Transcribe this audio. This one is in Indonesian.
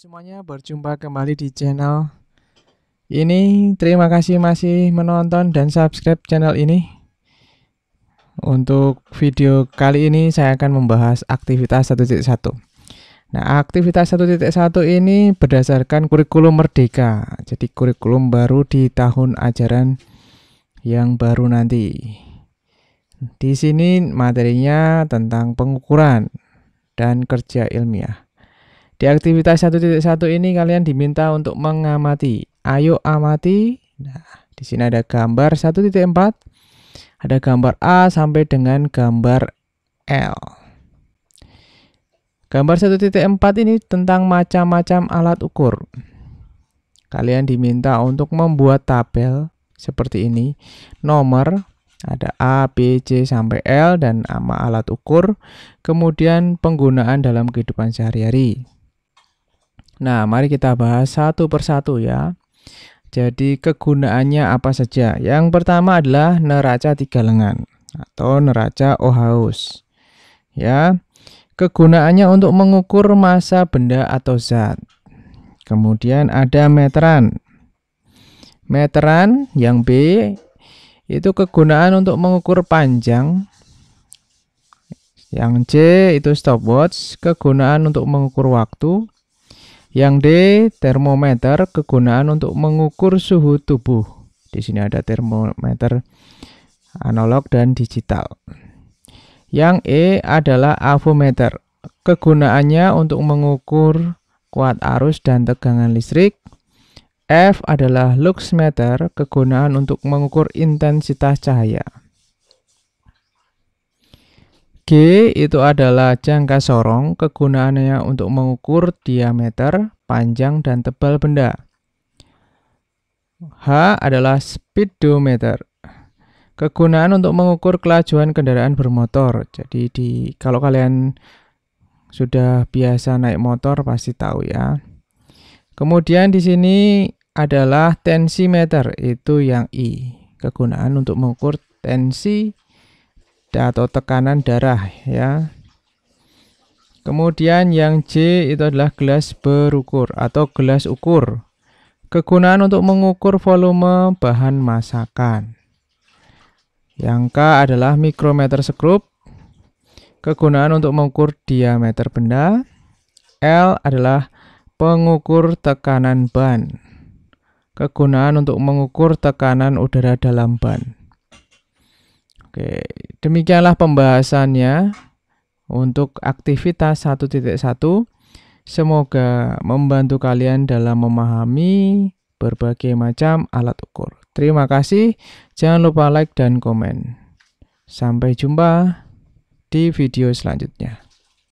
semuanya, berjumpa kembali di channel ini. Terima kasih masih menonton dan subscribe channel ini. Untuk video kali ini saya akan membahas aktivitas 1.1. Nah, aktivitas 1.1 ini berdasarkan kurikulum Merdeka. Jadi kurikulum baru di tahun ajaran yang baru nanti. Di sini materinya tentang pengukuran dan kerja ilmiah. Di aktivitas 1.1 ini kalian diminta untuk mengamati. Ayo amati. Nah, di sini ada gambar 1.4. Ada gambar A sampai dengan gambar L. Gambar 1.4 ini tentang macam-macam alat ukur. Kalian diminta untuk membuat tabel seperti ini. Nomor, ada A, B, C sampai L dan sama alat ukur, kemudian penggunaan dalam kehidupan sehari-hari. Nah, mari kita bahas satu persatu ya. Jadi kegunaannya apa saja? Yang pertama adalah neraca tiga lengan atau neraca Ohaus. Ya. Kegunaannya untuk mengukur massa benda atau zat. Kemudian ada meteran. Meteran yang B itu kegunaan untuk mengukur panjang. Yang C itu stopwatch, kegunaan untuk mengukur waktu. Yang D, termometer kegunaan untuk mengukur suhu tubuh. Di sini ada termometer analog dan digital. Yang E adalah avometer. Kegunaannya untuk mengukur kuat arus dan tegangan listrik. F adalah luxmeter, kegunaan untuk mengukur intensitas cahaya. G itu adalah jangka sorong, kegunaannya untuk mengukur diameter, panjang, dan tebal benda. H adalah speedometer, kegunaan untuk mengukur kelajuan kendaraan bermotor. Jadi di kalau kalian sudah biasa naik motor pasti tahu ya. Kemudian di sini adalah tensimeter, itu yang I, kegunaan untuk mengukur tensi atau tekanan darah ya. Kemudian yang C itu adalah gelas berukur atau gelas ukur. Kegunaan untuk mengukur volume bahan masakan. Yang K adalah mikrometer sekrup. Kegunaan untuk mengukur diameter benda. L adalah pengukur tekanan ban. Kegunaan untuk mengukur tekanan udara dalam ban. Oke, demikianlah pembahasannya untuk aktivitas 1.1. Semoga membantu kalian dalam memahami berbagai macam alat ukur. Terima kasih, jangan lupa like dan komen. Sampai jumpa di video selanjutnya.